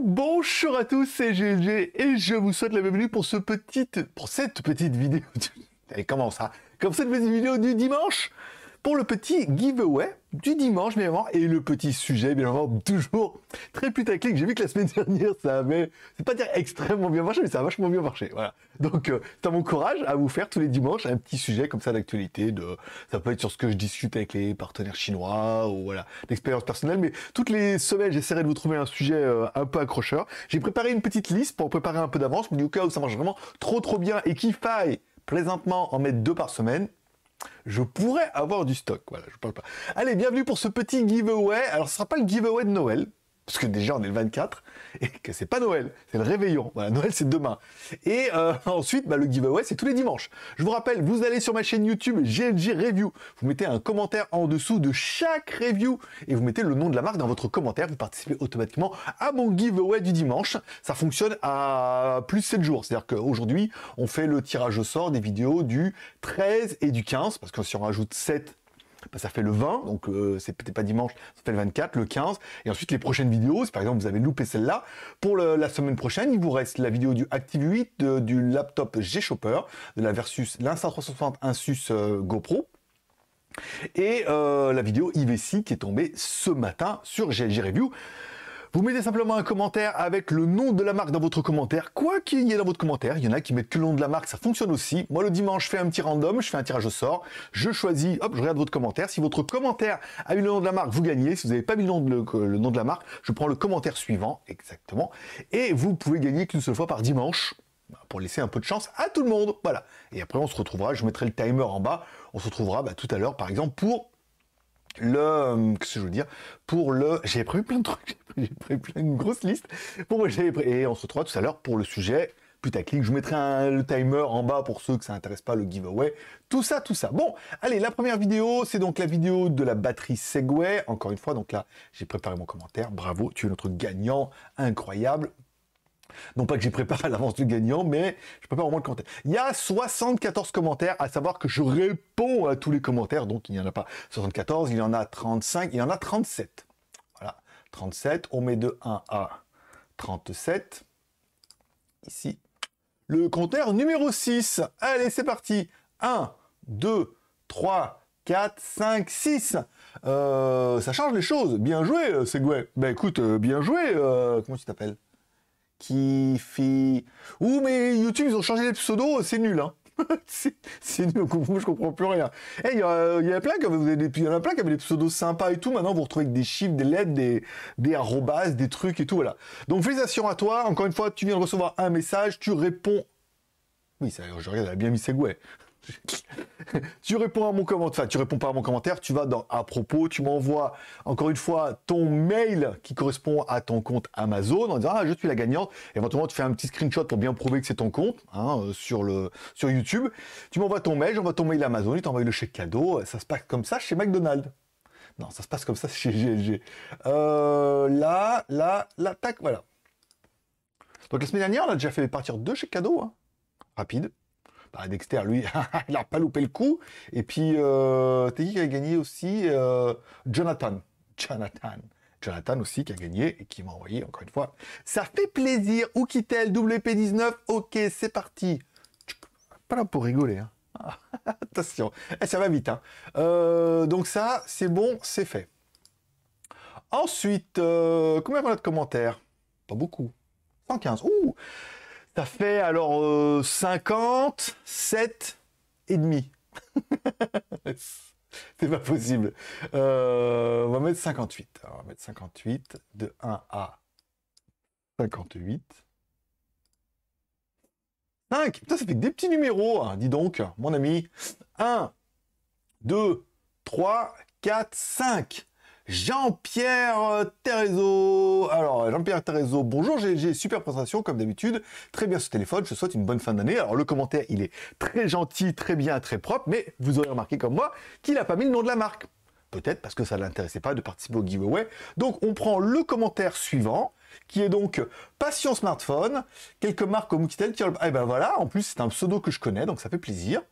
Bonjour à tous, c'est GLG et je vous souhaite la bienvenue pour ce petite, pour cette petite vidéo. Du... comment ça Comme cette petite vidéo du dimanche pour le petit giveaway du dimanche, bien évidemment, et le petit sujet, bien évidemment, toujours très putaclic. J'ai vu que la semaine dernière, ça avait, c'est pas dire extrêmement bien marché, mais ça a vachement bien marché. Voilà. Donc, euh, mon courage à vous faire tous les dimanches un petit sujet comme ça d'actualité. De, ça peut être sur ce que je discute avec les partenaires chinois ou voilà, l'expérience personnelle. Mais toutes les semaines, j'essaierai de vous trouver un sujet euh, un peu accrocheur. J'ai préparé une petite liste pour préparer un peu d'avance, mais au cas où ça marche vraiment trop trop bien et qu'il faille plaisantement en mettre deux par semaine, je pourrais avoir du stock. Voilà, je parle pas. Allez, bienvenue pour ce petit giveaway. Alors, ce sera pas le giveaway de Noël, parce que déjà on est le 24 et que c'est pas Noël, c'est le réveillon. Voilà, Noël c'est demain. Et euh, ensuite, bah, le giveaway c'est tous les dimanches. Je vous rappelle, vous allez sur ma chaîne YouTube GLG Review, vous mettez un commentaire en dessous de chaque review et vous mettez le nom de la marque dans votre commentaire, vous participez automatiquement à mon giveaway du dimanche. Ça fonctionne à plus 7 jours, c'est-à-dire qu'aujourd'hui on fait le tirage au sort des vidéos du 13 et du 15, parce que si on rajoute 7 bah, ça fait le 20, donc euh, c'est peut-être pas dimanche, ça fait le 24, le 15, et ensuite les prochaines vidéos, si par exemple vous avez loupé celle-là, pour la semaine prochaine, il vous reste la vidéo du Active 8, du laptop G-Shopper, de la Versus, l'Insta360 Insus euh, GoPro, et euh, la vidéo IVC qui est tombée ce matin sur GLG Review. Vous mettez simplement un commentaire avec le nom de la marque dans votre commentaire. Quoi qu'il y ait dans votre commentaire, il y en a qui mettent que le nom de la marque, ça fonctionne aussi. Moi, le dimanche, je fais un petit random, je fais un tirage au sort, je choisis, hop, je regarde votre commentaire. Si votre commentaire a eu le nom de la marque, vous gagnez. Si vous n'avez pas mis le nom, de, nom de la marque, je prends le commentaire suivant, exactement. Et vous pouvez gagner qu'une seule fois par dimanche bah, pour laisser un peu de chance à tout le monde. Voilà. Et après, on se retrouvera, je mettrai le timer en bas, on se retrouvera bah, tout à l'heure, par exemple, pour le euh, qu'est-ce que je veux dire pour le j'ai prévu plein de trucs j'ai prévu plein une grosse liste pour moi, j'ai prévu... et on se retrouve tout à l'heure pour le sujet putaclic je mettrai un, le timer en bas pour ceux que ça intéresse pas le giveaway tout ça tout ça bon allez la première vidéo c'est donc la vidéo de la batterie Segway encore une fois donc là j'ai préparé mon commentaire bravo tu es notre gagnant incroyable non pas que j'ai préparé à l'avance du gagnant, mais je prépare au moins le compter. Il y a 74 commentaires, à savoir que je réponds à tous les commentaires, donc il n'y en a pas 74, il y en a 35, il y en a 37. Voilà, 37, on met de 1 à 37, ici. Le compteur numéro 6, allez c'est parti, 1, 2, 3, 4, 5, 6. ça change les choses. Bien joué, euh, Segway. Ben écoute, euh, bien joué. Euh, comment tu t'appelles qui fait Ouh, mais YouTube, ils ont changé les pseudos, c'est nul, hein. c'est nul, moi je comprends plus rien. Eh, il y, en a plein qui avaient des pseudos sympas et tout. Maintenant, vous retrouvez avec des chiffres, des lettres, des, des arrobas, des trucs et tout, voilà. Donc, félicitations à toi. Encore une fois, tu viens de recevoir un message, tu réponds oui, ça, je regarde, elle a bien mis ses gouets. tu réponds à mon commentaire, tu réponds pas à mon commentaire, tu vas dans à propos, tu m'envoies encore une fois ton mail qui correspond à ton compte Amazon en disant ah je suis la gagnante. Éventuellement tu fais un petit screenshot pour bien prouver que c'est ton compte hein, euh, sur le sur YouTube. Tu m'envoies ton mail, j'envoie ton mail à Amazon, tu t'envoie le chèque cadeau. Euh, ça se passe comme ça chez McDonald's. Non, ça se passe comme ça chez GLG. Euh, là, là, là, tac, voilà. Donc la semaine dernière, on a déjà fait partir deux chèques cadeaux. Hein. Rapide. Bah, Dexter, lui, il a pas loupé le coup. Et puis, euh, t'es qui a gagné aussi euh, Jonathan. Jonathan. Jonathan aussi qui a gagné et qui m'a envoyé encore une fois. Ça fait plaisir. ou quitte WP19 Ok, c'est parti. Pas là pour rigoler. Hein. attention. Eh, ça va vite. Hein. Euh, donc ça, c'est bon, c'est fait. Ensuite, euh, combien on de commentaires Pas beaucoup. 115. Ouh ça fait alors 57 euh, et demi. C'est pas possible. Euh, on va mettre 58. on va mettre 58 de 1 à 58. 5. Putain, ça fait que des petits numéros, hein, dis donc, mon ami. 1, 2, 3, 4, 5. Jean-Pierre euh, Terrezo. Alors, euh, Jean-Pierre Terrezo, bonjour, j'ai super présentation, comme d'habitude. Très bien ce téléphone, je souhaite une bonne fin d'année. Alors, le commentaire, il est très gentil, très bien, très propre, mais vous aurez remarqué, comme moi, qu'il n'a pas mis le nom de la marque. Peut-être parce que ça ne l'intéressait pas de participer au giveaway. Donc, on prend le commentaire suivant qui est donc Passion Smartphone, quelques marques comme Oukitel, qui... Eh ben voilà, en plus c'est un pseudo que je connais, donc ça fait plaisir.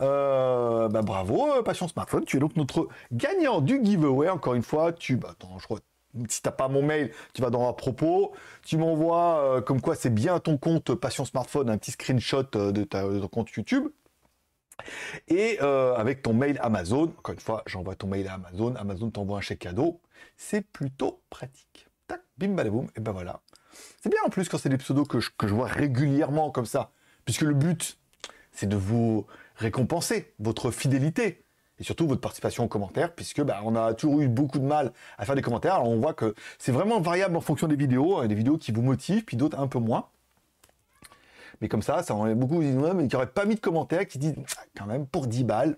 Euh, bah, bravo, euh, Passion Smartphone, tu es donc notre gagnant du giveaway, encore une fois, tu... Bah, je crois si t'as pas mon mail, tu vas dans à propos, tu m'envoies euh, comme quoi c'est bien ton compte Passion Smartphone, un petit screenshot de, ton compte YouTube. Et avec ton mail Amazon, encore une fois, j'envoie ton mail à Amazon, Amazon t'envoie un chèque cadeau, c'est plutôt pratique bim badaboum, et ben voilà. C'est bien en plus quand c'est des pseudos que je, vois régulièrement comme ça, puisque le but, c'est de vous récompenser votre fidélité et surtout votre participation aux commentaires, puisque bah, on a toujours eu beaucoup de mal à faire des commentaires. Alors on voit que c'est vraiment variable en fonction des vidéos, hein, des vidéos qui vous motivent, puis d'autres un peu moins. Mais comme ça, ça enlève beaucoup qui n'auraient pas mis de commentaires, qui disent quand même pour 10 balles,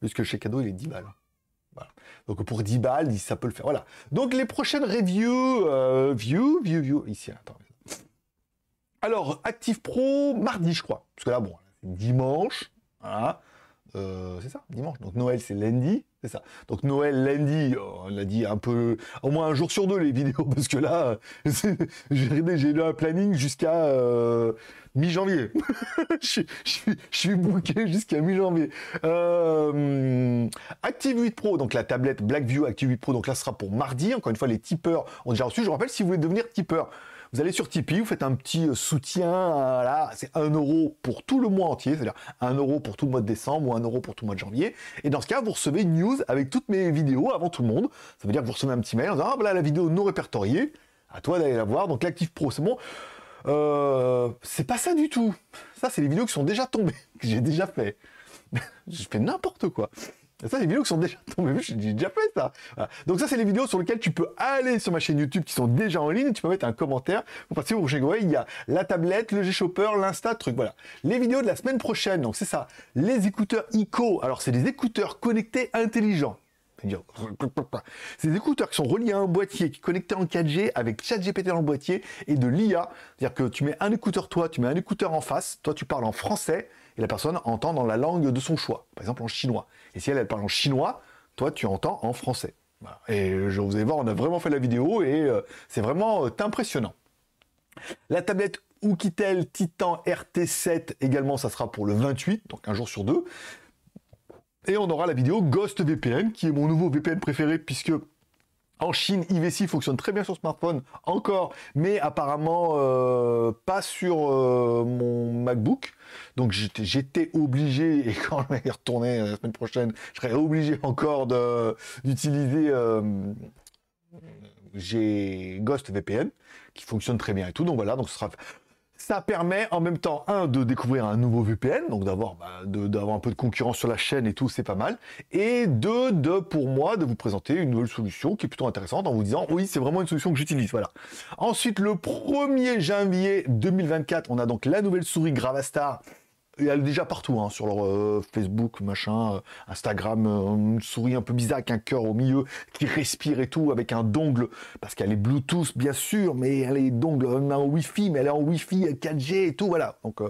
puisque chez cadeau il est 10 balles. Donc pour 10 balles, ça peut le faire. Voilà. Donc les prochaines reviews, euh, view, view, view, ici, attends. Alors, Active Pro, mardi, je crois. Parce que là, bon, dimanche. Voilà. Euh, c'est ça, dimanche. Donc Noël, c'est lundi, c'est ça. Donc Noël, lundi, euh, on a dit un peu, au moins un jour sur deux les vidéos, parce que là, j'ai eu un planning jusqu'à euh, mi-janvier. je, suis bloqué jusqu'à mi-janvier. Active 8 Pro, donc la tablette Blackview Active 8 Pro, donc là, ce sera pour mardi. Encore une fois, les tipeurs ont déjà reçu. Je vous rappelle, si vous voulez devenir tipeur, vous allez sur Tipeee, vous faites un petit euh, soutien, euh, là, c'est un euro pour tout le mois entier, c'est-à-dire 1 euro pour tout le mois de décembre ou un euro pour tout le mois de janvier. Et dans ce cas, vous recevez une news avec toutes mes vidéos avant tout le monde. Ça veut dire que vous recevez un petit mail en disant Ah, ben la vidéo non répertoriée, à toi d'aller la voir. Donc l'actif pro, c'est bon. Euh, c'est pas ça du tout. Ça, c'est les vidéos qui sont déjà tombées, que j'ai déjà fait. je fais n'importe quoi. Et ça, des vidéos qui sont déjà tombées, j'ai déjà fait ça. Donc ça, c'est les vidéos sur lesquelles tu peux aller sur ma chaîne YouTube qui sont déjà en ligne. tu peux mettre un commentaire pour passer au prochain il y a la tablette, le G-Shopper, l'Insta, truc, voilà. Les vidéos de la semaine prochaine, donc c'est ça. Les écouteurs ICO, alors c'est des écouteurs connectés intelligents. C'est des écouteurs qui sont reliés à un boîtier qui sont connectés en 4G avec ChatGPT dans le boîtier et de l'IA. C'est-à-dire que tu mets un écouteur toi, tu mets un écouteur en face, toi tu parles en français, et la personne entend dans la langue de son choix, par exemple en chinois. Et si elle, elle parle en chinois, toi tu entends en français. Et je vous ai voir, on a vraiment fait la vidéo et euh, c'est vraiment euh, impressionnant. La tablette Oukitel Titan RT7 également, ça sera pour le 28, donc un jour sur deux. Et on aura la vidéo Ghost VPN, qui est mon nouveau VPN préféré puisque en Chine, IVC fonctionne très bien sur smartphone encore, mais apparemment euh, pas sur euh, mon MacBook. Donc j'étais obligé, et quand je vais retourner la semaine prochaine, je serai obligé encore d'utiliser euh, Ghost VPN qui fonctionne très bien et tout. Donc voilà, donc ce sera ça permet en même temps, un, de découvrir un nouveau VPN, donc bah, d'avoir un peu de concurrence sur la chaîne et tout, c'est pas mal. Et deux, de, pour moi, de vous présenter une nouvelle solution qui est plutôt intéressante en vous disant, oui, c'est vraiment une solution que j'utilise. Voilà. Ensuite, le 1er janvier 2024, on a donc la nouvelle souris Gravastar elle est déjà partout, hein, sur leur euh, Facebook, machin, euh, Instagram, euh, une souris un peu bizarre avec un cœur au milieu qui respire et tout, avec un dongle, parce qu'elle est Bluetooth bien sûr, mais elle est dongle, en Wi-Fi, mais elle est en Wi-Fi 4G et tout, voilà. Donc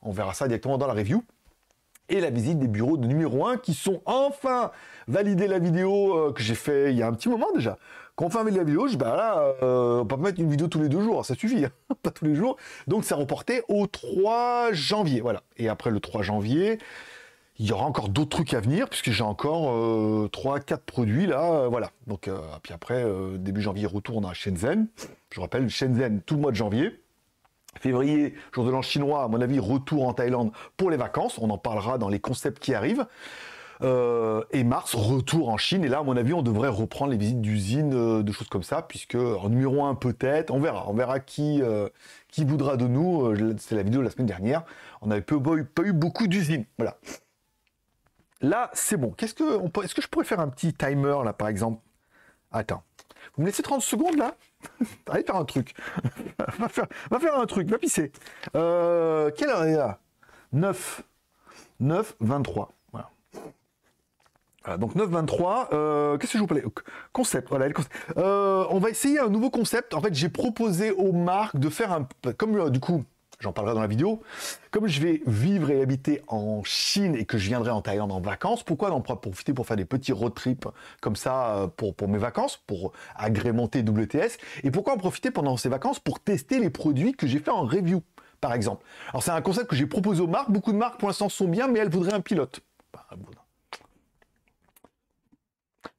on verra ça directement dans la review et la visite des bureaux de numéro 1 qui sont enfin validés la vidéo euh, que j'ai fait il y a un petit moment déjà. Quand on fait la vidéo, je, bah là, euh, on peut mettre une vidéo tous les deux jours, ça suffit, hein. pas tous les jours. Donc ça reporté au 3 janvier, voilà. Et après le 3 janvier, il y aura encore d'autres trucs à venir puisque j'ai encore 3-4 euh, produits là, voilà. Donc puis après, début janvier, retourne à Shenzhen. Je rappelle, Shenzhen tout le mois de janvier Février, jour de l'an chinois, à mon avis, retour en Thaïlande pour les vacances. On en parlera dans les concepts qui arrivent. Euh, et mars, retour en Chine. Et là, à mon avis, on devrait reprendre les visites d'usines, euh, de choses comme ça, puisque en numéro un peut-être, on verra, on verra qui, euh, qui voudra de nous. c'est la vidéo de la semaine dernière. On n'avait pas, pas, eu beaucoup d'usines. Voilà. Là, c'est bon. Qu'est-ce que est-ce que je pourrais faire un petit timer là, par exemple Attends. Vous me laissez 30 secondes là Allez faire un truc. va, faire, un truc, va pisser. Euh, quelle heure est là 9. 9, 23. Voilà. donc 9, 23. Euh, qu'est-ce que je vous parlais Concept. Voilà, euh, on va essayer un nouveau concept. En fait, j'ai proposé aux marques de faire un. Comme du coup, j'en parlerai dans la vidéo, comme je vais vivre et habiter en Chine et que je viendrai en Thaïlande en vacances, pourquoi n'en profiter pour faire des petits road trips comme ça euh, pour, pour mes vacances, pour agrémenter WTS Et pourquoi en profiter pendant ces vacances pour tester les produits que j'ai fait en review, par exemple Alors c'est un concept que j'ai proposé aux marques, beaucoup de marques pour l'instant sont bien, mais elles voudraient un pilote. Bah,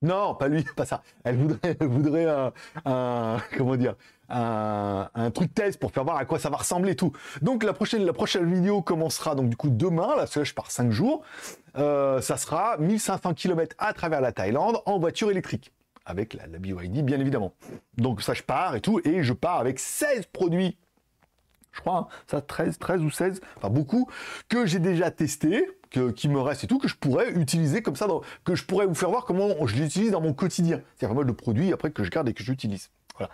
non, pas lui, pas ça. Elle voudrait, un comment dire, un, truc test pour faire voir à quoi ça va ressembler et tout. Donc la prochaine, la prochaine vidéo commencera donc du coup demain, là, parce que je pars 5 jours. Euh, ça sera 1500 km à travers la Thaïlande en voiture électrique. Avec la, BYD, bien évidemment. Donc ça, je pars et tout. Et je pars avec 16 produits je crois, hein, ça 13, 13 ou 16, enfin beaucoup, que j'ai déjà testé, que, qui me reste et tout, que je pourrais utiliser comme ça, dans, que je pourrais vous faire voir comment je l'utilise dans mon quotidien. C'est pas mal de produits après que je garde et que j'utilise. Voilà.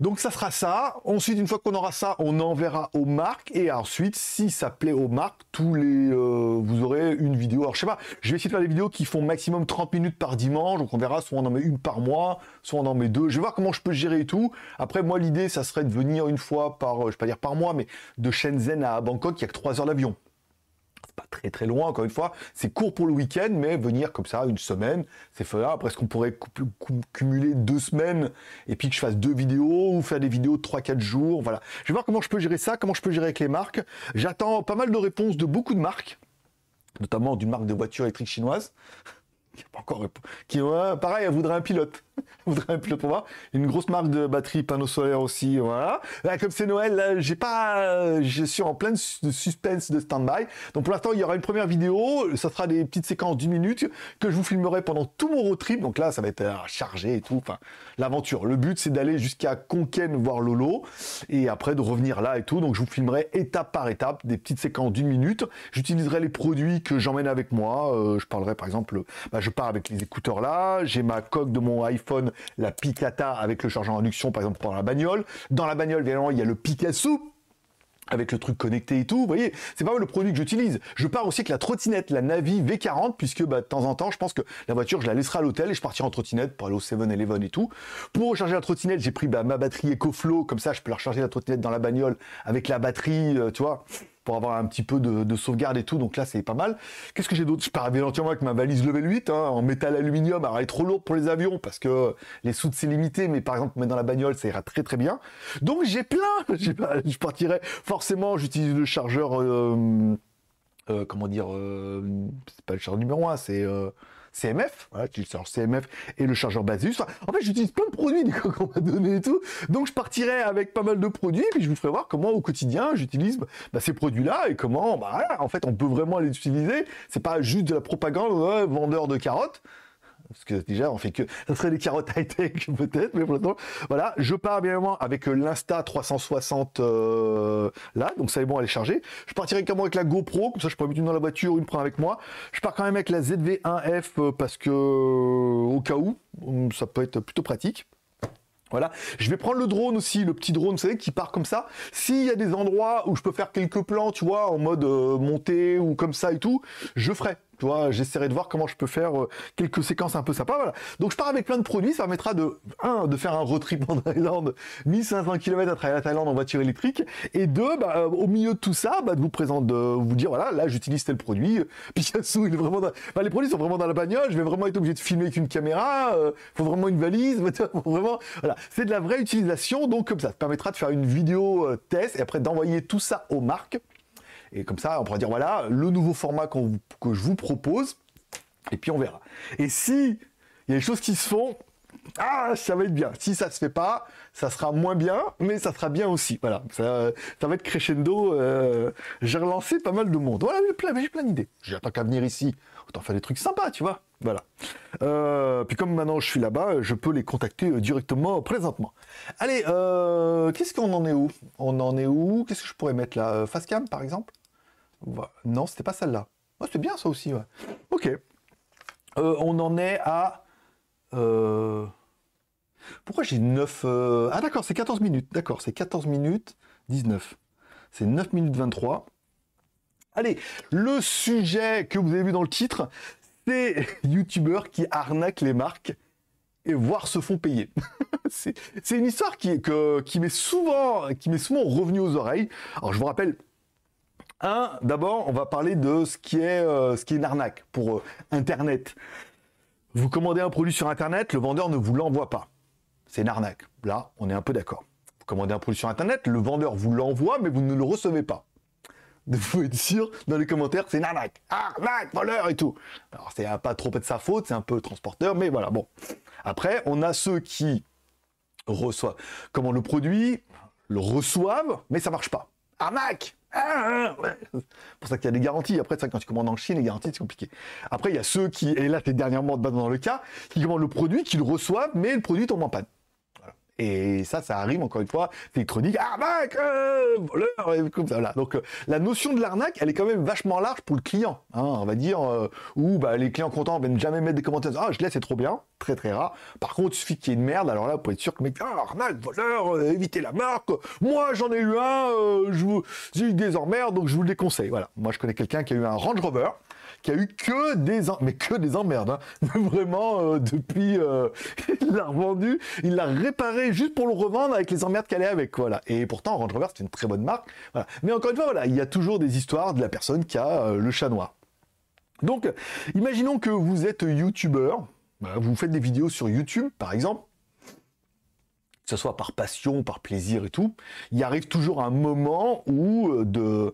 Donc ça sera ça. Ensuite, une fois qu'on aura ça, on enverra aux marques. Et ensuite, si ça plaît aux marques, tous les, euh, vous aurez une vidéo. Alors je sais pas, je vais essayer de faire des vidéos qui font maximum 30 minutes par dimanche. Donc on verra, soit on en met une par mois, soit on en met deux. Je vais voir comment je peux gérer et tout. Après, moi, l'idée, ça serait de venir une fois par, euh, je vais pas dire par mois, mais de Shenzhen à Bangkok, il y a que 3 heures d'avion très très loin, encore une fois. C'est court pour le week-end, mais venir comme ça une semaine, c'est faisable. Après, est-ce qu'on pourrait cumuler deux semaines et puis que je fasse deux vidéos ou faire des vidéos de 3-4 jours Voilà. Je vais voir comment je peux gérer ça, comment je peux gérer avec les marques. J'attends pas mal de réponses de beaucoup de marques, notamment d'une marque de voitures électriques chinoise qui n'a pas encore Qui, pareil, elle voudrait un pilote. voudrais plus le pouvoir. Une grosse marque de batterie, panneau solaire aussi, voilà. comme c'est Noël, j'ai pas, euh, je suis en plein suspense de stand-by. Donc pour l'instant, il y aura une première vidéo. Ça sera des petites séquences d'une minute que je vous filmerai pendant tout mon road trip. Donc là, ça va être euh, chargé et tout. Enfin, l'aventure. Le but, c'est d'aller jusqu'à Conquen voir Lolo et après de revenir là et tout. Donc je vous filmerai étape par étape des petites séquences d'une minute. J'utiliserai les produits que j'emmène avec moi. Euh, je parlerai par exemple, bah, je pars avec les écouteurs là. J'ai ma coque de mon iPhone la Picata avec le chargeur induction, par exemple, pour la bagnole. Dans la bagnole, évidemment, il y a le Picasso avec le truc connecté et tout, vous voyez, c'est pas le produit que j'utilise. Je pars aussi avec la trottinette, la Navi V40, puisque bah, de temps en temps, je pense que la voiture, je la laisserai à l'hôtel et je partirai en trottinette pour aller au 7-Eleven et tout. Pour recharger la trottinette, j'ai pris bah, ma batterie EcoFlow, comme ça, je peux recharger la trottinette dans la bagnole avec la batterie, euh, tu vois pour avoir un petit peu de, sauvegarde et tout. Donc là, c'est pas mal. Qu'est-ce que j'ai d'autre Je pars bien entièrement avec ma valise level 8 hein, en métal aluminium. Alors, elle est trop lourde pour les avions parce que les soutes, c'est limité. Mais par exemple, mettre dans la bagnole, ça ira très très bien. Donc, j'ai plein. je partirai forcément. J'utilise le chargeur. Euh, euh, comment dire, euh, c'est pas le chargeur numéro 1, c'est CMF, voilà, tu charges CMF et le chargeur Basus. en fait, j'utilise plein de produits qu'on m'a donné et tout. Donc, je partirai avec pas mal de produits, puis je vous ferai voir comment au quotidien j'utilise bah, ces produits-là et comment, bah, en fait, on peut vraiment les utiliser. C'est pas juste de la propagande, vendeur de carottes parce que déjà on fait que ça serait des carottes high tech peut-être, mais pour l'instant voilà. Je pars bien évidemment avec euh, l'Insta 360 euh, là, donc ça est bon, elle est chargée. Je partirai quand même avec la GoPro, comme ça je pourrais mettre une dans la voiture, une prendre avec moi. Je pars quand même avec la ZV1F euh, parce que au cas où, hum, ça peut être plutôt pratique. Voilà, je vais prendre le drone aussi, le petit drone, vous savez, qui part comme ça. S'il y a des endroits où je peux faire quelques plans, tu vois, en mode montée ou comme ça et tout, je ferai j'essaierai de voir comment je peux faire euh, quelques séquences un peu sympas, voilà. Donc je pars avec plein de produits, ça permettra de, un, de faire un road trip en Thaïlande, 1500 km à travers la Thaïlande en voiture électrique, et deux, bah, euh, au milieu de tout ça, bah, de vous présenter, de vous dire, voilà, là j'utilise tel produit, Picasso, il vraiment les produits sont vraiment dans la bagnole, je vais vraiment être obligé de filmer avec une caméra, Il euh, faut vraiment une valise, vraiment, voilà, c'est de la vraie utilisation, donc comme ça, ça permettra de faire une vidéo test, et après d'envoyer tout ça aux marques, et comme ça, on pourra dire, voilà, le nouveau format que je vous propose, et puis on verra. Et si il y a des choses qui se font, ah, ça va être bien. Si ça se fait pas, ça sera moins bien, mais ça sera bien aussi. Voilà, ça, va être crescendo. Euh, j'ai relancé pas mal de monde. Voilà, j'ai plein, d'idées. J'ai tant qu'à venir ici, autant faire des trucs sympas, tu vois. Voilà. Euh, puis comme maintenant je suis là-bas, je peux les contacter euh, directement présentement. Allez, qu'est-ce qu'on en est où On en est où Qu'est-ce que je pourrais mettre là Facecam, par exemple non, c'était pas celle-là. Moi, ah, c'est bien ça aussi, Ok. Euh, on en est à... Euh, pourquoi j'ai 9... Euh, ah d'accord, c'est 14 minutes. D'accord, c'est 14 minutes 19. C'est 9 minutes 23. Allez, le sujet que vous avez vu dans le titre, c'est youtubeurs qui arnaquent les marques et voire se font payer. c'est une histoire qui, m'est souvent, souvent revenue aux oreilles. Alors je vous rappelle, un, d'abord, on va parler de ce qui est, euh, ce qui est une arnaque pour euh, Internet. Vous commandez un produit sur Internet, le vendeur ne vous l'envoie pas. C'est une arnaque. Là, on est un peu d'accord. Vous commandez un produit sur Internet, le vendeur vous l'envoie, mais vous ne le recevez pas. Vous êtes sûr, dans les commentaires, c'est une arnaque. Arnaque, voleur et tout. Alors, c'est pas trop de sa faute, c'est un peu transporteur, mais voilà, bon. Après, on a ceux qui reçoivent, comment le produit, le reçoivent, mais ça marche pas. Arnaque ah, c'est pour ça qu'il y a des garanties. Après, ça, quand tu commandes en Chine, les garanties, c'est compliqué. Après, il y a ceux qui, et là, t'es dernièrement dans le cas, qui commandent le produit, qui le reçoivent, mais le produit tombe en panne. Et ça, ça arrive encore une fois. électronique arnaque, ah, mec euh, voleur, comme ça. Voilà. Donc euh, la notion de l'arnaque, elle est quand même vachement large pour le client. Hein. on va dire euh, bah, les clients contents viennent jamais mettre des commentaires. Ah, je laisse, c'est trop bien, très très rare. Par contre, il suffit qu'il y ait une merde. Alors là, vous pouvez être sûr que mec, ah, arnaque, voleur, évitez la marque. Moi, j'en ai eu un. je vous, j'ai eu des emmerdes, donc je vous le déconseille. Voilà. Moi, je connais quelqu'un qui a eu un Range Rover qui a eu que des mais que des emmerdes. Hein. Vraiment, euh, depuis, euh, il l'a revendu, il l'a réparé juste pour le revendre avec les emmerdes qu'elle est avec. Voilà. Et pourtant, Range Rover, c'est une très bonne marque. Mais encore une fois, voilà, il y a toujours des histoires de la personne qui a euh, le chat noir. Donc, imaginons que vous êtes youtubeur, bah, vous faites des vidéos sur YouTube, par exemple, que ce soit par passion, par plaisir et tout, il arrive toujours un moment où de,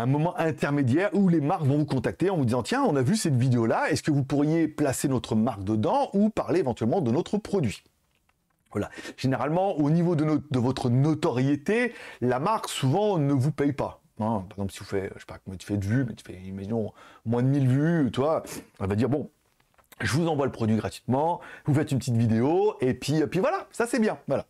un moment intermédiaire où les marques vont vous contacter en vous disant tiens on a vu cette vidéo là est-ce que vous pourriez placer notre marque dedans ou parler éventuellement de notre produit voilà. Généralement, au niveau de, de votre notoriété, la marque souvent ne vous paye pas. Hein, par exemple, si vous faites, je sais pas, comment tu fais de vues, mais tu fais, imaginons, moins de 1000 vues, toi, elle va dire, bon, je vous envoie le produit gratuitement, vous faites une petite vidéo, et puis, euh, puis voilà, ça c'est bien, voilà.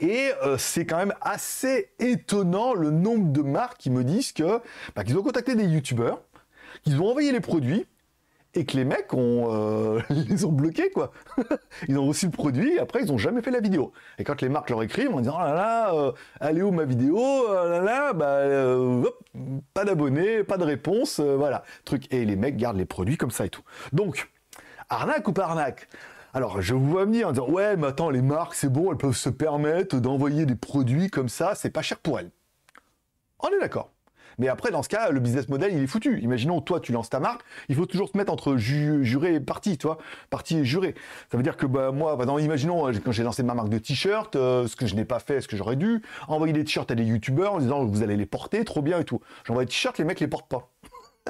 Et euh, c'est quand même assez étonnant le nombre de marques qui me disent que bah, qu'ils ont contacté des youtubeurs, qu'ils ont envoyé les produits, et que les mecs ont, euh, les ont bloqués, quoi. ils ont reçu le produit, et après ils n'ont jamais fait la vidéo. Et quand les marques leur écrivent, en disant, oh là là, allez où ma vidéo, là là, bah, pas d'abonnés, pas de réponse, voilà. Truc. Et les mecs gardent les produits comme ça et tout. Donc, Arnaque ou pas arnaque alors, je vous vois venir en disant, ouais, mais attends, les marques, c'est bon, elles peuvent se permettre d'envoyer des produits comme ça, c'est pas cher pour elles. On est d'accord. Mais après, dans ce cas, le business model, il est foutu. Imaginons, toi, tu lances ta marque, il faut toujours se mettre entre juré et parti, tu vois, parti et juré. Ça veut dire que bah, moi, bah, imaginons, hein, quand j'ai lancé ma marque de t-shirt, euh, ce que je n'ai pas fait, ce que j'aurais dû, envoyer des t-shirts à des youtubeurs en disant, vous allez les porter, trop bien et tout. J'envoie des t-shirts, les mecs les portent pas.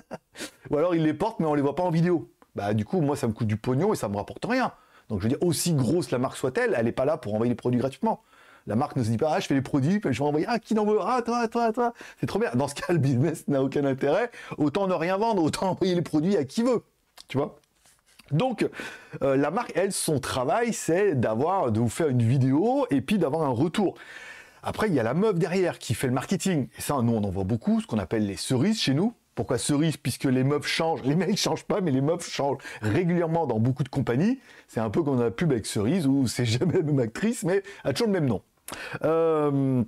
Ou alors ils les portent, mais on les voit pas en vidéo bah du coup, moi, ça me coûte du pognon et ça me rapporte rien. Donc je veux dire, aussi grosse la marque soit-elle, elle n'est pas là pour envoyer les produits gratuitement. La marque ne se dit pas, ah, je fais les produits, puis je vais envoyer, à ah, qui n'en veut Ah, toi, toi, toi. C'est trop bien. Dans ce cas, le business n'a aucun intérêt. Autant ne rien vendre, autant envoyer les produits à qui veut. Tu vois donc, euh, la marque, elle, son travail, c'est d'avoir, de vous faire une vidéo et puis d'avoir un retour. Après, il y a la meuf derrière qui fait le marketing. Et ça, nous, on en voit beaucoup, ce qu'on appelle les cerises chez nous. Pourquoi cerise Puisque les meufs changent. Les ne changent pas, mais les meufs changent régulièrement dans beaucoup de compagnies. C'est un peu comme dans la pub avec cerise, où c'est jamais la même actrice, mais elle a toujours le même nom. Euh,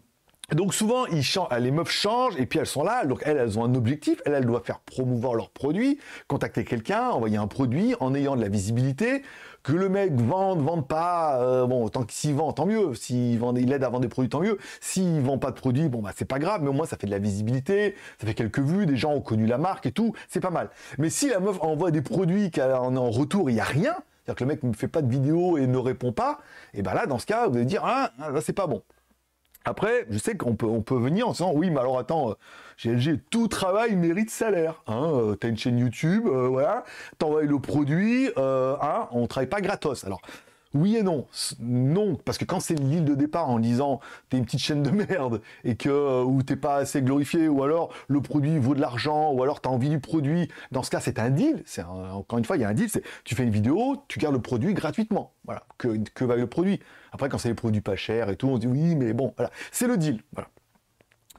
donc souvent, les meufs changent et puis elles sont là. Donc elles, ont un objectif. elles doivent faire promouvoir leurs produits, contacter quelqu'un, envoyer un produit en ayant de la visibilité que le mec vende, vende pas, euh, bon, tant qu'il vend, tant mieux. S'il vend, il aide à vendre des produits, tant mieux. S'il vend pas de produits, bon, bah, c'est pas grave, mais au moins, ça fait de la visibilité, ça fait quelques vues, des gens ont connu la marque et tout, c'est pas mal. Mais si la meuf envoie des produits qu'elle en retour, il n'y a rien, c'est-à-dire que le mec ne fait pas de vidéo et ne répond pas, et ben là, dans ce cas, vous allez dire, ah, ça, ah, c'est pas bon. Après, je sais qu'on peut, on peut venir en disant, oui, mais alors attends, euh, GLG, tout travail mérite salaire. Hein. as euh, T'as une chaîne YouTube, euh, voilà, t'envoies le produit, euh, hein, on travaille pas gratos. Alors, oui et non. Non, parce que quand c'est l'île de départ en disant t'es une petite chaîne de merde et que ou t'es pas assez glorifié ou alors le produit vaut de l'argent ou alors t'as envie du produit, dans ce cas c'est un deal. C'est encore une fois il y a un deal, c'est tu fais une vidéo, tu gardes le produit gratuitement. Voilà, que, va le produit. Après quand c'est les produits pas chers et tout, on se dit oui mais bon, voilà, c'est le deal. Voilà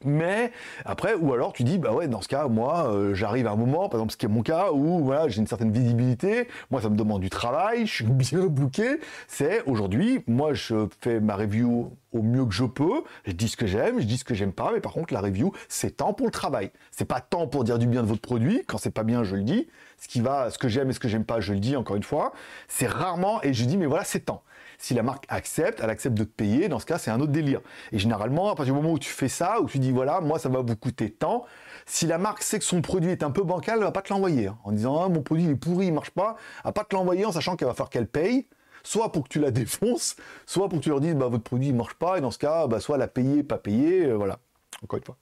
mais après, ou alors tu dis, bah ouais, dans ce cas, moi, euh, j'arrive à un moment, par exemple, ce qui est mon cas, où voilà, j'ai une certaine visibilité, moi, ça me demande du travail, je suis bien booké. C'est aujourd'hui, moi, je fais ma review au mieux que je peux. Je dis ce que j'aime, je dis ce que j'aime pas, mais par contre, la review, c'est temps pour le travail. C'est pas temps pour dire du bien de votre produit. Quand c'est pas bien, je le dis. Ce qui va, ce que j'aime et ce que j'aime pas, je le dis encore une fois. C'est rarement, et je dis, mais voilà, c'est temps. Si la marque accepte, elle accepte de te payer. Dans ce cas, c'est un autre délire. Et généralement, à partir du moment où tu fais ça, où tu dis, voilà, moi, ça va vous coûter tant, si la marque sait que son produit est un peu bancal, elle va pas te l'envoyer. Hein, en disant, ah, mon produit, est pourri, il marche pas. Elle va pas te l'envoyer en sachant qu'elle va faire qu'elle paye soit pour que tu la défonces, soit pour que tu leur dises bah, votre produit ne marche pas, et dans ce cas, bah, soit la payer, pas payer, euh, voilà. Encore une fois.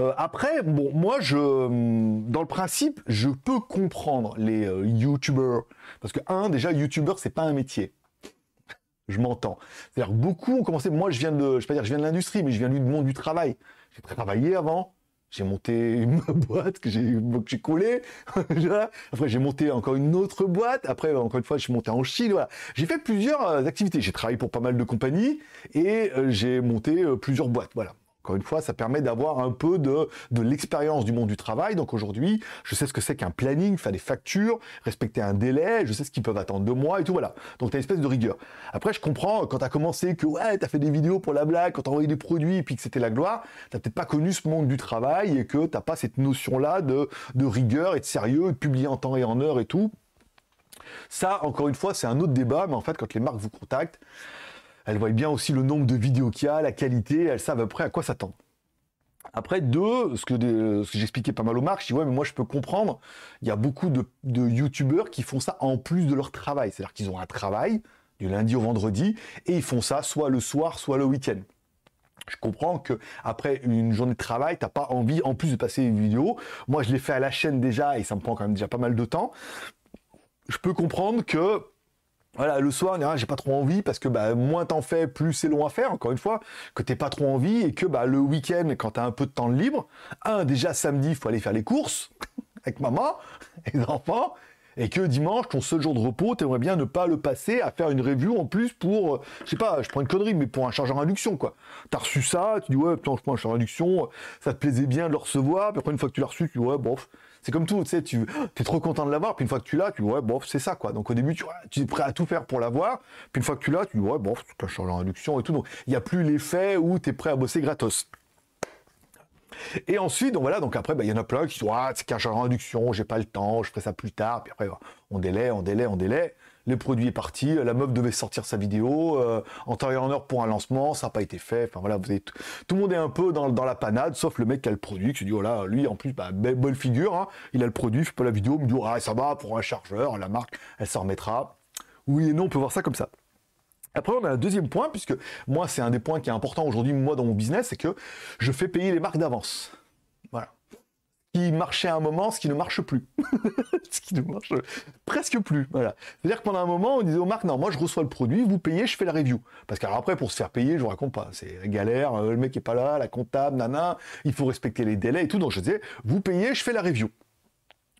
Euh, après, bon, moi, je, hum, dans le principe, je peux comprendre les euh, YouTubers. Parce que, un, déjà, YouTuber, c'est pas un métier. je m'entends. C'est-à-dire, beaucoup ont commencé. Moi, je viens de, pas dire, je viens de l'industrie, mais je viens du monde du travail. J'ai travaillé avant j'ai monté une boîte que j'ai j'ai collée. après, j'ai monté encore une autre boîte. Après, encore une fois, je suis monté en Chine. Voilà. J'ai fait plusieurs euh, activités. J'ai travaillé pour pas mal de compagnies et euh, j'ai monté euh, plusieurs boîtes. Voilà. Encore une fois, ça permet d'avoir un peu de, l'expérience du monde du travail. Donc aujourd'hui, je sais ce que c'est qu'un planning, faire des factures, respecter un délai, je sais ce qu'ils peuvent attendre de moi et tout, voilà. Donc tu as une espèce de rigueur. Après, je comprends, quand tu as commencé, que ouais, tu as fait des vidéos pour la blague, quand tu envoyé des produits et puis que c'était la gloire, tu peut-être pas connu ce monde du travail et que tu pas cette notion-là de, rigueur et de sérieux, de publier en temps et en heure et tout. Ça, encore une fois, c'est un autre débat, mais en fait, quand les marques vous contactent, elles voient bien aussi le nombre de vidéos qu'il y a, la qualité, elles savent près à quoi s'attendre. Après, deux, ce que, j'expliquais pas mal au marques, je dis ouais, mais moi je peux comprendre, il y a beaucoup de, youtubeurs qui font ça en plus de leur travail. C'est-à-dire qu'ils ont un travail du lundi au vendredi et ils font ça soit le soir, soit le week-end. Je comprends que après une journée de travail, t'as pas envie en plus de passer une vidéo. Moi, je l'ai fait à la chaîne déjà et ça me prend quand même déjà pas mal de temps. Je peux comprendre que voilà, le soir, j'ai pas trop envie parce que bah, moins t'en fais, plus c'est long à faire, encore une fois, que t'es pas trop envie et que bah, le week-end, quand t'as un peu de temps libre, un, déjà samedi, il faut aller faire les courses avec maman et les enfants, et que dimanche, ton seul jour de repos, t'aimerais bien ne pas le passer à faire une review en plus pour, euh, je sais pas, je prends une connerie, mais pour un chargeur induction, quoi. T'as reçu ça, tu dis ouais, putain, je prends un chargeur induction, ça te plaisait bien de le recevoir, puis après, une fois que tu l'as reçu, tu dis ouais, bof, c'est comme tout, tu sais, tu es trop content de l'avoir, puis une fois que tu l'as, tu dis, ouais, bon, c'est ça, quoi. Donc au début, tu, es prêt à tout faire pour l'avoir, puis une fois que tu l'as, tu dis, ouais, bon, tu en réduction et tout. Donc il n'y a plus l'effet où tu es prêt à bosser gratos. Et ensuite, donc voilà, donc après, bah, il y en a plein qui disent, ah, c'est en réduction, j'ai pas le temps, je ferai ça plus tard. Puis après, bah, on délai, on délai, on délai. Le produit est parti, euh, la meuf devait sortir sa vidéo euh, en temps et en heure pour un lancement, ça n'a pas été fait. Enfin voilà, vous tout le monde est un peu dans, la panade, sauf le mec qui a le produit, qui se dit oh là, lui en plus, bah, belle, bonne figure, hein. il a le produit, je pas la vidéo, il me dit oh, ça va pour un chargeur, la marque, elle s'en remettra. Oui et non, on peut voir ça comme ça. Après, on a un deuxième point, puisque moi, c'est un des points qui est important aujourd'hui, moi, dans mon business, c'est que je fais payer les marques d'avance qui marchait à un moment, ce qui ne marche plus. ce qui ne marche presque plus. Voilà. C'est-à-dire que pendant un moment, on disait aux marques, non, moi je reçois le produit, vous payez, je fais la review. Parce qu'après, pour se faire payer, je vous raconte pas. C'est galère, euh, le mec est pas là, la comptable, nana, il faut respecter les délais et tout. Donc je disais, vous payez, je fais la review.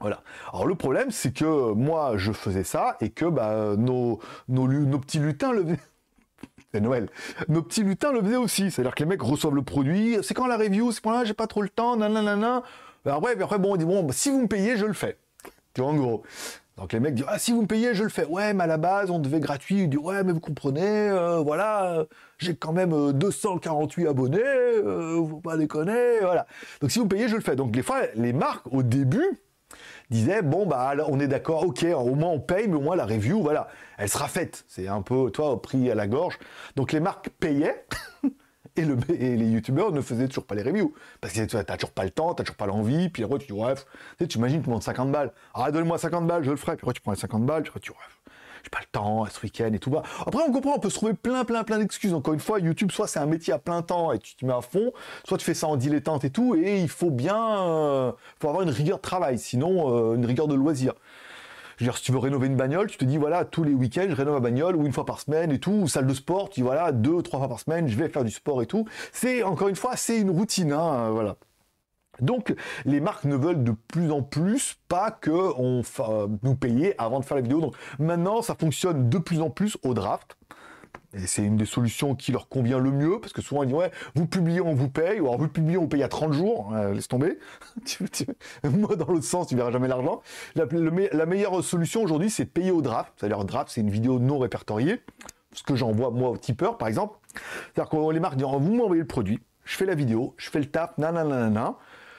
Voilà. Alors le problème, c'est que moi, je faisais ça et que bah, nos, nos, petits lutins le Noël. Nos petits lutins le faisaient aussi. C'est-à-dire que les mecs reçoivent le produit. C'est quand la review C'est pour là, j'ai pas trop le temps, nanana. Ben après, bon, on dit, bon, si vous me payez, je le fais. Tu vois, en gros. Donc les mecs disent, ah, si vous me payez, je le fais. Ouais, mais à la base, on devait gratuit. Ils disent, ouais, mais vous comprenez, euh, voilà, j'ai quand même 248 euh, abonnés, euh, faut pas déconner, voilà. Donc si vous payez, je le fais. Donc des fois, les marques, au début, disaient, bon, bah, on est d'accord, ok, au moins on paye, mais au moins la review, voilà, elle sera faite. C'est un peu, toi, au prix à la gorge. Donc les marques payaient. et, et les youtubeurs ne faisaient toujours pas les reviews. Parce que t'as toujours pas le temps, tu t'as toujours pas l'envie, puis après tu dis, ouais, tu imagines, tu demandes 50 balles. Ah, donne-moi 50 balles, je le ferai. Puis après tu prends les 50 balles, tu vois, tu dis, ouais, j'ai pas le temps, ce week-end et tout. Après, on comprend, on peut se trouver plein, plein, plein d'excuses. Encore une fois, YouTube, soit c'est un métier à plein temps et tu te mets à fond, soit tu fais ça en dilettante et tout, et il faut bien, euh, faut avoir une rigueur de travail, sinon euh, une rigueur de loisir. Je veux si tu veux rénover une bagnole, tu te dis, voilà, tous les week-ends, je rénove ma bagnole, ou une fois par semaine et tout, salle de sport, tu dis, voilà, deux, trois fois par semaine, je vais faire du sport et tout. C'est, encore une fois, c'est une routine, hein, euh, voilà. Donc, les marques ne veulent de plus en plus pas que on euh, nous paye avant de faire la vidéo. Donc, maintenant, ça fonctionne de plus en plus au draft. Et c'est une des solutions qui leur convient le mieux, parce que souvent ils disent ouais, vous publiez, on vous paye, ou alors vous publiez, on paye à 30 jours, euh, laisse tomber. Moi, dans l'autre sens, tu verras jamais l'argent. La, la meilleure solution aujourd'hui, c'est de payer au draft. C'est-à-dire, draft, c'est une vidéo non répertoriée ce que j'envoie moi au tipeur par exemple. C'est-à-dire que les marques disent vous m'envoyez le produit, je fais la vidéo, je fais le tap, nanana,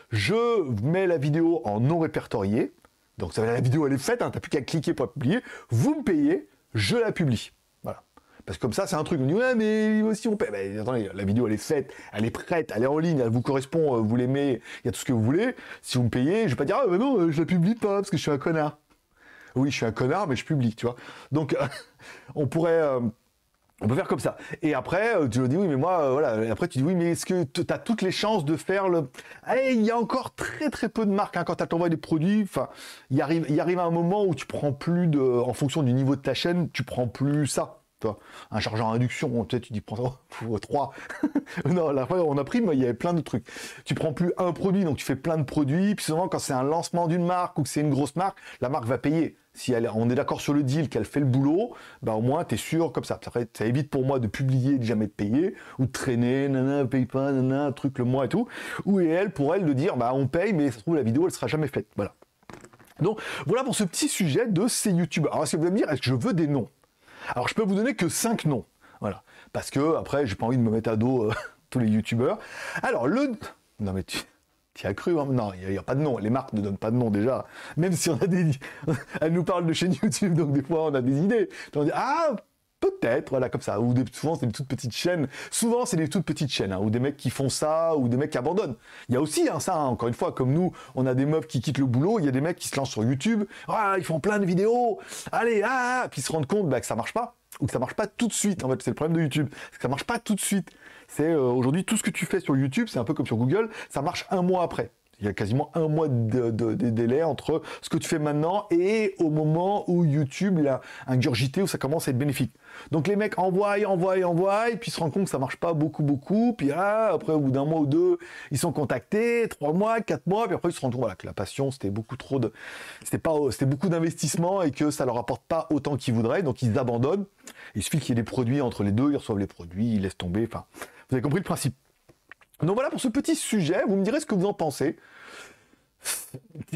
je mets la vidéo en non répertorié, donc ça la vidéo elle est faite, hein. t'as plus qu'à cliquer pour publier, vous me payez, je la publie. Parce que comme ça, c'est un truc. On dit, ouais, mais aussi on paye. Bah, attendez, la vidéo, elle est faite, elle est prête, elle est en ligne, elle vous correspond, euh, vous l'aimez, il y a tout ce que vous voulez. Si vous me payez, je vais pas dire, ah, non, euh, je la publie pas parce que je suis un connard. Oui, je suis un connard, mais je publie, tu vois. Donc, on pourrait. Euh, on peut faire comme ça. Et après, tu dis oui, mais moi, voilà. Et après, tu dis oui, mais est-ce que tu as toutes les chances de faire le. Eh, il y a encore très très peu de marques hein, quand tu t'envoies des produits. Enfin, il arrive, il arrive un moment où tu prends plus de. En fonction du niveau de ta chaîne, tu prends plus ça un chargeur à induction, peut-être tu dis prends trois. non, la fois on a pris, mais il y avait plein de trucs. Tu prends plus un produit, donc tu fais plein de produits. Puis souvent, quand c'est un lancement d'une marque ou que c'est une grosse marque, la marque va payer. Si elle, on est d'accord sur le deal, qu'elle fait le boulot, bah au moins tu es sûr comme ça. ça. évite pour moi de publier, de jamais de payer, ou de traîner, nanana, paye pas, nanana, truc le moins et tout. Ou et elle, pour elle, de dire, bah on paye, mais trouve la vidéo, elle sera jamais faite. Voilà. Donc voilà pour ce petit sujet de ces youtubeurs. Alors si vous allez me dire, est-ce que je veux des noms alors, je peux vous donner que 5 noms. Voilà. Parce que, après, j'ai pas envie de me mettre à dos euh, tous les youtubeurs. Alors, le. Non, mais tu. y as cru, hein Non, il n'y a, pas de nom. Les marques ne donnent pas de nom déjà. Même si on a des. Elles nous parlent de chaîne YouTube, donc des fois on a des idées. On dit, ah, peut-être, voilà, comme ça. Ou des, souvent, c'est des toutes petites chaînes. Souvent, c'est des toutes petites chaînes, hein, ou des mecs qui font ça, ou des mecs qui abandonnent. Il y a aussi hein, ça, hein, encore une fois, comme nous, on a des meufs qui quittent le boulot, il y a des mecs qui se lancent sur YouTube, ah, ils font plein de vidéos, allez, ah, ah, ah puis ils se rendent compte bah, que ça marche pas, ou que ça marche pas tout de suite, en fait, c'est le problème de YouTube, que ça marche pas tout de suite. C'est euh, aujourd'hui, tout ce que tu fais sur YouTube, c'est un peu comme sur Google, ça marche un mois après. Il y a quasiment un mois de, délai entre ce que tu fais maintenant et au moment où YouTube l'a ingurgité, où ça commence à être bénéfique. Donc les mecs envoient, envoient, envoient, puis ils se rendent compte que ça marche pas beaucoup, beaucoup, puis ah, après au bout d'un mois ou deux, ils sont contactés, trois mois, quatre mois, puis après ils se rendent compte que la passion c'était beaucoup trop de, c'était pas, c'était beaucoup d'investissement et que ça leur apporte pas autant qu'ils voudraient, donc ils abandonnent. Il suffit qu'il y ait des produits entre les deux, ils reçoivent les produits, ils laissent tomber, enfin, vous avez compris le principe. Donc voilà pour ce petit sujet, vous me direz ce que vous en pensez.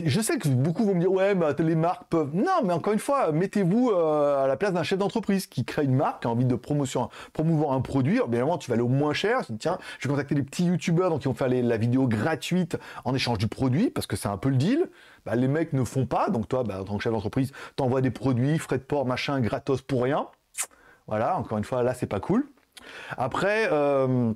Je sais que beaucoup vont me dire, ouais, bah, les marques peuvent. Non, mais encore une fois, mettez-vous euh, à la place d'un chef d'entreprise qui crée une marque, qui a envie de promotion, promouvoir un produit. Bien évidemment, tu vas aller au moins cher. Tiens, je vais contacter des petits youtubeurs qui ils vont faire la vidéo gratuite en échange du produit parce que c'est un peu le deal. Bah, les mecs ne font pas. Donc toi, bah, en tant que chef d'entreprise, t'envoies des produits, frais de port, machin, gratos pour rien. Voilà, encore une fois, là, c'est pas cool. Après. Euh,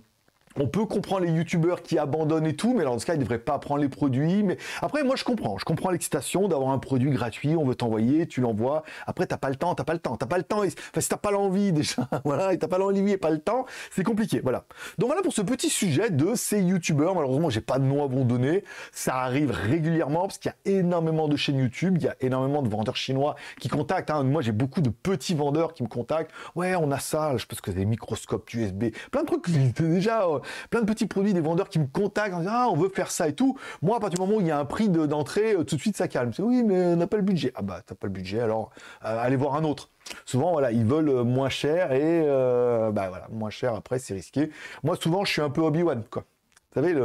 on peut comprendre les youtubeurs qui abandonnent et tout, mais en ce cas, ils ne devraient pas prendre les produits. Mais après, moi, je comprends. Je comprends l'excitation d'avoir un produit gratuit. On veut t'envoyer, tu l'envoies. Après, t'as pas le temps, t'as pas le temps, t'as pas le temps. Enfin, si t'as pas l'envie déjà, voilà, et t'as pas l'envie et pas le temps, c'est compliqué. Voilà. Donc voilà pour ce petit sujet de ces youtubeurs. Malheureusement, j'ai pas de nom abandonné, Ça arrive régulièrement parce qu'il y a énormément de chaînes YouTube, il y a énormément de vendeurs chinois qui contactent. Hein. Moi, j'ai beaucoup de petits vendeurs qui me contactent. Ouais, on a ça. Je pense que des microscopes USB, plein de trucs déjà. Euh, plein de petits produits, des vendeurs qui me contactent en disant Ah, on veut faire ça et tout. Moi, à partir du moment où il y a un prix d'entrée, euh, tout de suite ça calme. C'est oui, mais euh, on n'a pas le budget. Ah bah, t'as pas le budget, alors euh, allez voir un autre. Souvent, voilà, ils veulent moins cher et bah voilà, moins cher après, c'est risqué. Moi, souvent, je suis un peu Obi-Wan, quoi. Vous savez,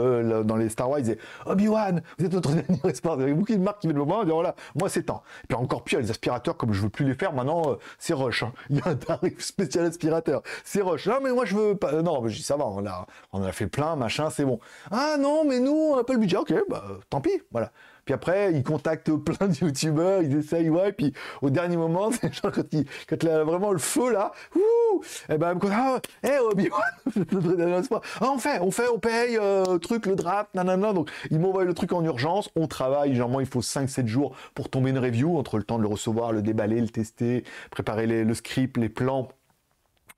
dans les Star Wars, ils disaient Obi-Wan, vous êtes notre dernier espoir. Vous y beaucoup de qui met le moment, dit voilà, moi c'est temps. Et puis encore pire, les aspirateurs, comme je veux plus les faire, maintenant euh, c'est Rush. Hein. Il y a un tarif spécial aspirateur. C'est Rush. « Non, mais moi je veux pas. Euh, non, mais je dis ça va, on en on a fait plein, machin, c'est bon. Ah non, mais nous, on n'a pas le budget. Ok, bah tant pis, voilà. Puis après, ils contactent plein de youtubeurs, ils essayent, ouais, puis au dernier moment, c'est genre quand il, quand a vraiment le feu là, ouh, et eh ben, ah, eh, Obi-Wan, ah, on fait, on fait, on paye, euh, truc, le draft, nanana. Donc, ils m'envoient le truc en urgence, on travaille, généralement, il faut 5-7 jours pour tomber une review, entre le temps de le recevoir, le déballer, le tester, préparer le script, les plans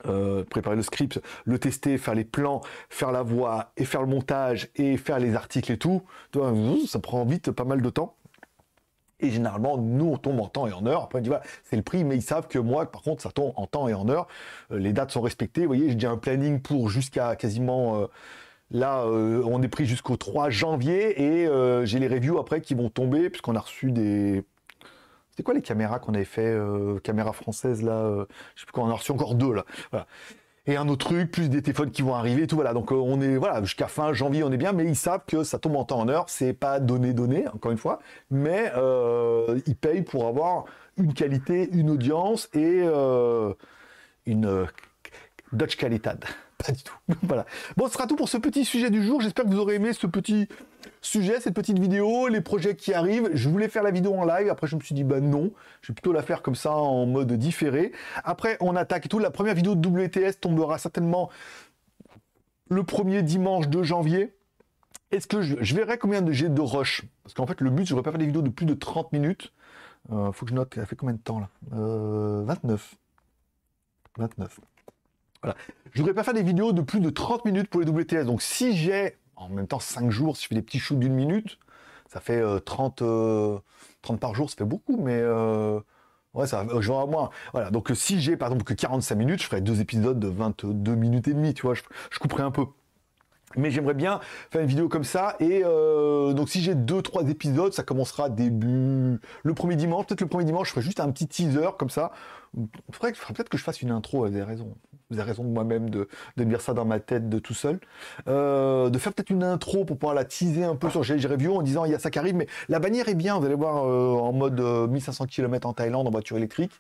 euh, préparer le script, le tester, faire les plans, faire la voix et faire le montage et faire les articles et tout, ça prend vite pas mal de temps. Et généralement, nous, on tombe en temps et en heure. Après, on dit, c'est le prix, mais ils savent que moi, par contre, ça tombe en temps et en heure. Euh, les dates sont respectées. Vous voyez, j'ai un planning pour jusqu'à quasiment... Euh, là, on est pris jusqu'au 3 janvier et j'ai les reviews après qui vont tomber, puisqu'on a reçu des c'est quoi les caméras qu'on avait fait euh, caméra française là euh, Je sais plus quoi, on en a reçu encore deux, là. et un autre truc, plus des téléphones qui vont arriver, tout voilà. Donc euh, on est voilà jusqu'à fin janvier, on est bien, mais ils savent que ça tombe en temps en heure, c'est pas donné donné encore une fois, mais ils payent pour avoir une qualité, une audience et une Dutch qualité. Pas du tout. voilà. Bon, ce sera tout pour ce petit sujet du jour. J'espère que vous aurez aimé ce petit Sujet, cette petite vidéo, les projets qui arrivent. Je voulais faire la vidéo en live, après je me suis dit, bah non, je vais plutôt la faire comme ça en mode différé. Après, on attaque et tout. La première vidéo de WTS tombera certainement le premier dimanche de janvier. Est-ce que je, verrai combien de j'ai de rush Parce qu'en fait, le but, je ne pas faire des vidéos de plus de 30 minutes. Euh, faut que je note, ça fait combien de temps là 29. Euh, 29. Voilà. Je voudrais pas faire des vidéos de plus de 30 minutes pour les WTS. Donc si j'ai en même temps, 5 jours, si je fais des petits shoots d'une minute, ça fait 30, euh, 30 euh, par jour, ça fait beaucoup, mais euh, ouais, ça va, je moins. Voilà, donc si j'ai par exemple que 45 minutes, je ferai deux épisodes de 22 minutes et demie, tu vois, je, je couperai un peu. Mais j'aimerais bien faire une vidéo comme ça. Et euh, donc si j'ai deux, trois épisodes, ça commencera début le premier dimanche. Peut-être le premier dimanche, je ferai juste un petit teaser comme ça. Faudrait, faudrait peut-être que je fasse une intro, vous avez raison. Vous avez raison moi-même de, dire ça dans ma tête de tout seul. Euh, de faire peut-être une intro pour pouvoir la teaser un peu sur GLG Review en disant il y a ça qui arrive, mais la bannière est bien, vous allez voir euh, en mode 1500 km en Thaïlande en voiture électrique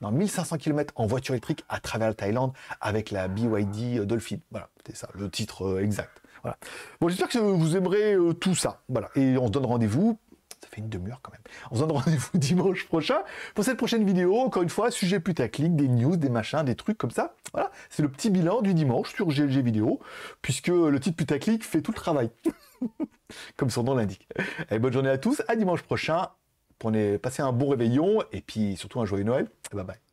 dans 1500 km en voiture électrique à travers la Thaïlande avec la BYD euh, Dolphin. Voilà, c'est ça le titre euh, exact. Voilà. Bon, j'espère que vous aimerez euh, tout ça. Voilà, et on se donne rendez-vous ça fait une demi-heure quand même. On se donne rendez-vous dimanche prochain pour cette prochaine vidéo. Encore une fois, sujet putaclic, des news, des machins, des trucs comme ça. Voilà, c'est le petit bilan du dimanche sur GLG Vidéo, puisque le titre putaclic fait tout le travail, comme son nom l'indique. Et bonne journée à tous, à dimanche prochain. Prenez, passez un bon réveillon et puis surtout un joyeux Noël. Bye bye.